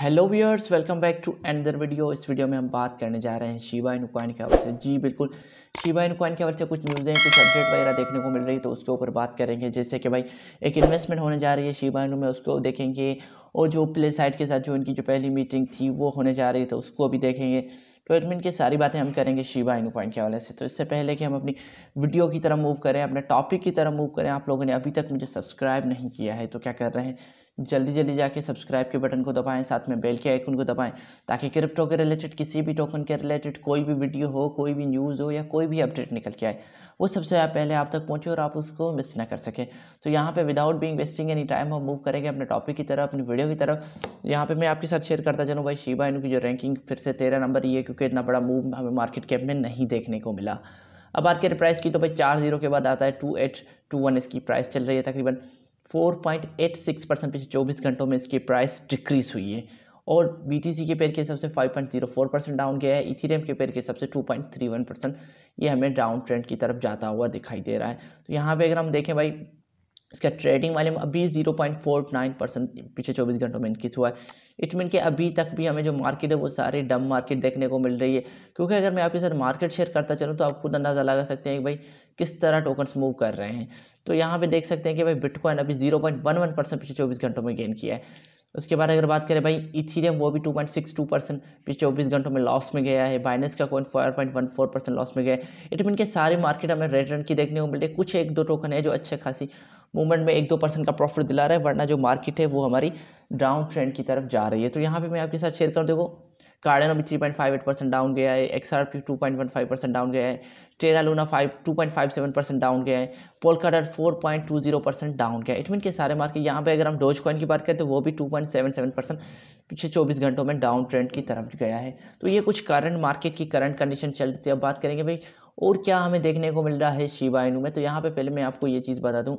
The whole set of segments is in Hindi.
hello viewers welcome back to the video इस वीडियो में हम बात करने जा रहे हैं शिवा इन कॉइन के हवाले से जी बिल्कुल शिवा इन कॉइन के हवाले से कुछ न्यूज़ें कुछ अपडेट वगैरह देखने को मिल रही है तो उसके ऊपर बात करेंगे जैसे कि भाई एक इन्वेस्टमेंट होने जा रही है शिवा इन में उसको देखेंगे और जो प्ले साइड के साथ जो इनकी जो पहली मीटिंग थी वो होने जा रही है तो उसको भी देखेंगे तो की सारी बातें हम करेंगे शिवा इनू पॉइंट के हवाले से तो इससे पहले कि हम अपनी वीडियो की तरह मूव करें अपने टॉपिक की तरह मूव करें आप लोगों ने अभी तक मुझे सब्सक्राइब नहीं किया है तो क्या कर रहे हैं जल्दी जल्दी जाके सब्सक्राइब के बटन को दबाएं साथ में बेल के आइकन को दबाएं ताकि क्रिप्टो के रिलेटेड किसी भी टोकन के रिलेटेड कोई भी वीडियो हो कोई भी न्यूज़ हो या कोई भी अपडेट निकल के आए वो सबसे पहले आप तक पहुँचे और आप उसको मिस ना कर सकें तो यहाँ पर without being wasting any time हम मूव करेंगे अपने टॉपिक की तरफ अपनी वीडियो की तरफ यहाँ पर मैं आपके साथ शेयर करता चलूँ भाई शिबा इनकी जो रैंकिंग फिर से तेरह नंबर ये क्योंकि इतना बड़ा मूव हमें मार्केट कैप में नहीं देखने को मिला अब बात करें प्राइस की तो भाई चार जीरो के बाद आता है टू एट टू वन इसकी प्राइस चल रही है तकरीबन 4.86 परसेंट पिछले 24 घंटों में इसकी प्राइस डिक्रीज हुई है और बी के पेयर के हिसाब से 5.04 परसेंट डाउन गया है इथीरियम के पेयर के हिसाब से 2.31 परसेंट ये हमें डाउन ट्रेंड की तरफ जाता हुआ दिखाई दे रहा है तो यहाँ पे अगर हम देखें भाई इसका ट्रेडिंग वॉल्यूम अभी zero point four nine percent पिछले चौबीस घंटों में इंक्रीज हुआ है इट मीन कि अभी तक भी हमें जो मार्केट है वो सारी डम मार्केट देखने को मिल रही है क्योंकि अगर मैं आपके साथ मार्केट शेयर करता चलूँ तो आप खुद अंदाज़ा लगा सकते हैं कि भाई किस तरह टोकन्स मूव कर रहे हैं तो यहाँ पर देख सकते हैं कि भाई बिटकॉइन अभी जीरो पॉइंट वन परसेंट पिछले चौबीस घंटों में गेन किया है उसके बाद अगर बात करें भाई इथीरियम वो भी two point six two percent पिछले चौबीस घंटों में लॉस में गया है बाइनेस का कोई four point one four percent loss में गया है इट मीन के सारी मार्केट हमें रेड रन की देखने को मिल रही है कुछ एक दो टोकन है जो अच्छे खासी मूवमेंट में एक दो परसेंट का प्रॉफिट दिला रहा है वरना जो मार्केट है वो हमारी डाउन ट्रेंड की तरफ जा रही है तो यहाँ पे मैं आपके साथ शेयर कर देखो कार्डन भी three point five eight percent down गया है X R P two point one five percent down गया है Terra Luna five two point five seven percent down गया है Polkadot four point two zero percent down गया है इटमिन के सारे मार्केट यहाँ पे अगर हम डोज कॉइन की बात करें तो वो भी two point seven seven percent पिछले चौबीस घंटों में डाउन ट्रेंड की तरफ गया है तो ये कुछ करंट मार्केट की करंट कंडीशन चल रही थी अब बात करेंगे भाई और क्या हमें देखने को मिल रहा है शिवाइनू में तो यहाँ पे पहले मैं आपको ये चीज़ बता दूँ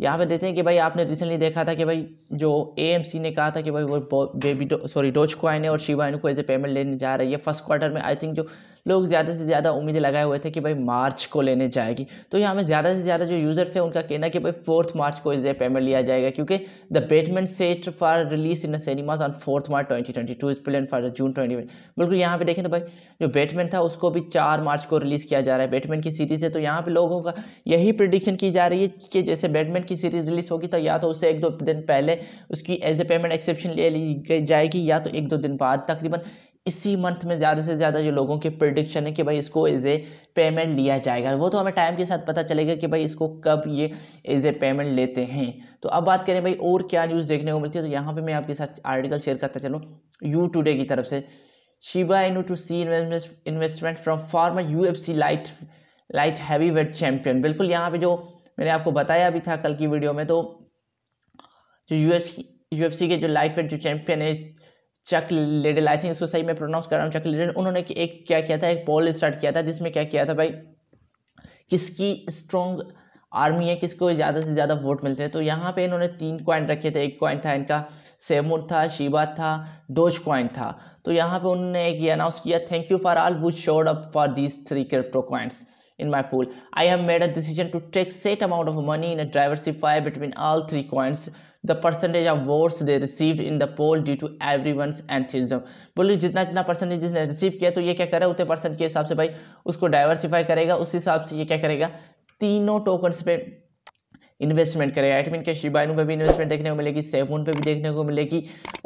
यहाँ पे देते हैं कि भाई आपने रिसेंटली देखा था कि भाई जो एएमसी ने कहा था कि भाई वो baby do, sorry Doge coin और शिवाइन को एज ए पेमेंट लेने जा रही है फर्स्ट क्वार्टर में आई थिंक जो लोग ज़्यादा से ज़्यादा उम्मीद लगाए हुए थे कि भाई मार्च को लेने जाएगी तो यहाँ पर ज़्यादा से ज़्यादा जो यूज़र्स हैं उनका कहना है कि भाई फोर्थ मार्च को इसे पेमेंट लिया जाएगा क्योंकि the Batman set for release in cinemas on fourth March twenty twenty two is plan for June twenty बिल्कुल यहाँ पे देखें तो भाई जो बैटमैन था उसको भी चार मार्च को रिलीज़ किया जा रहा है बैटमैन की सीरीज़ है तो यहाँ पर लोगों का यही प्रिडिक्शन की जा रही है कि जैसे बैटमैन की सीरीज़ रिलीज़ होगी तो या तो उससे एक दो दिन पहले उसकी एज ए पेमेंट एक्सेप्शन ले ली जाएगी या तो एक दो दिन बाद तकरीबन इसी मंथ में ज़्यादा से ज़्यादा जो लोगों के प्रडिक्शन है कि भाई इसको एज ए पेमेंट लिया जाएगा वो तो हमें टाइम के साथ पता चलेगा कि भाई इसको कब ये एज ए पेमेंट लेते हैं तो अब बात करें भाई और क्या न्यूज़ देखने को मिलती है तो यहाँ पर मैं आपके साथ आर्टिकल शेयर करता चलूँ यू टूडे की तरफ से शिवा इनू two C investment from former U F C light light heavyweight champion बिल्कुल यहाँ पर जो मैंने आपको बताया भी था कल की वीडियो में तो जो यू एफ सी के जो लाइट वेट जो चैम्पियन है चक लेडल आई थिंक इसको सही मैं प्रोनाउंस कर रहा हूँ चक लेडल उन्होंने एक क्या किया था एक पोल स्टार्ट किया था जिसमें क्या किया था भाई किसकी स्ट्रॉन्ग आर्मी है किसको ज़्यादा से ज़्यादा वोट मिलते हैं तो यहाँ पे इन्होंने तीन कॉइन रखे थे एक कॉइन था इनका सेमुर था शिबा था डोज कॉइन था तो यहाँ पे उन्होंने एक ये अनाउंस किया thank you for all would showed up for these three crypto coins in my poll I have made a decision to take set amount of money in a diversify between all three coins the percentage of votes they receive in the poll due to everyone's enthusiasm बोलिए जितना जितना परसेंटेज जिसने रिसीव किया तो ये क्या करे उतने परसेंट के हिसाब से भाई उसको डाइवर्सिफाई करेगा उस हिसाब से ये क्या करेगा तीनों टोकन्स पे इन्वेस्टमेंट करेगा एटमिन के शिबाइनू पे भी इन्वेस्टमेंट देखने को मिलेगी सेवन पे भी देखने को मिलेगी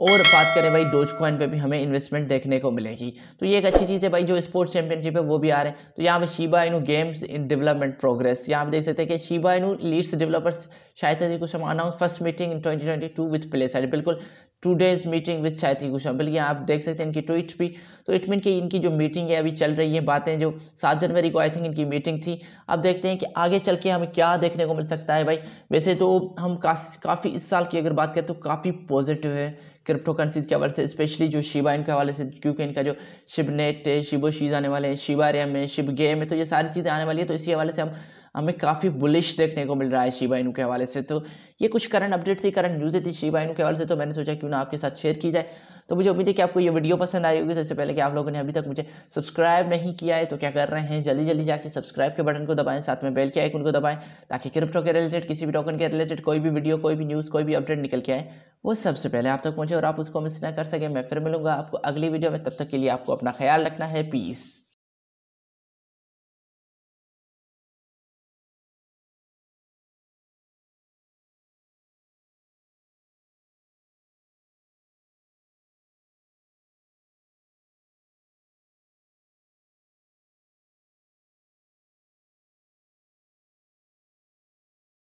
और बात करें भाई डोज कॉइन पर भी हमें इन्वेस्टमेंट देखने को मिलेगी तो ये एक अच्छी चीज़ है भाई जो स्पोर्ट्स चैंपियनशिप है वो भी आ रहे हैं तो यहाँ पे Shiba Inu games in development progress यहाँ आप देख सकते हैं कि शिबाइनू लीड्स डेवलपर्स शायद कुछ announce first meeting in twenty twenty two with play side बिल्कुल टू डेज मीटिंग विद शायद कुशम बल्कि आप देख सकते हैं इनकी ट्वीट भी तो इट मीन कि इनकी जो मीटिंग है अभी चल रही है बातें जो सात जनवरी को आई थिंक इनकी मीटिंग थी अब देखते हैं कि आगे चल के हमें क्या देखने को मिल सकता है भाई वैसे तो हम काफ़ी इस साल की अगर बात करें तो काफ़ी पॉजिटिव है क्रिप्टो करेंसीज के हवाले से स्पेशली जो शिबा इनके हवाले से क्योंकि इनका जो शिव नेट है शिबो शीज आने वाले हैं शिबारियम है शिव गेम है तो ये सारी चीज़ें आने वाली है तो इसी हवाले से हम हमें काफ़ी बुलिश देखने को मिल रहा है शिबा इनू के हवाले से तो ये कुछ करंट अपडेट थी करंट न्यूज थी शिबा इनू के हवाले से तो मैंने सोचा क्यों ना आपके साथ शेयर की जाए तो मुझे उम्मीद है कि आपको ये वीडियो पसंद आई होगी तो सबसे पहले कि आप लोगों ने अभी तक मुझे सब्सक्राइब नहीं किया है तो क्या कर रहे हैं जल्दी जल्दी जाके सब्सक्राइब के बटन को दबाएं साथ में बेल के आइकन को दबाएं ताकि क्रिप्टो के रिलेटेड किसी भी टोकन के रिलेटेड कोई भी वीडियो कोई भी न्यूज़ कोई भी अपडेट निकल के आए वो सबसे पहले आप तक पहुँचे और आप उसको मिस ना कर सकें मैं फिर मिलूंगा आपको अगली वीडियो में तब तक के लिए आपको अपना ख्याल रखना है पीस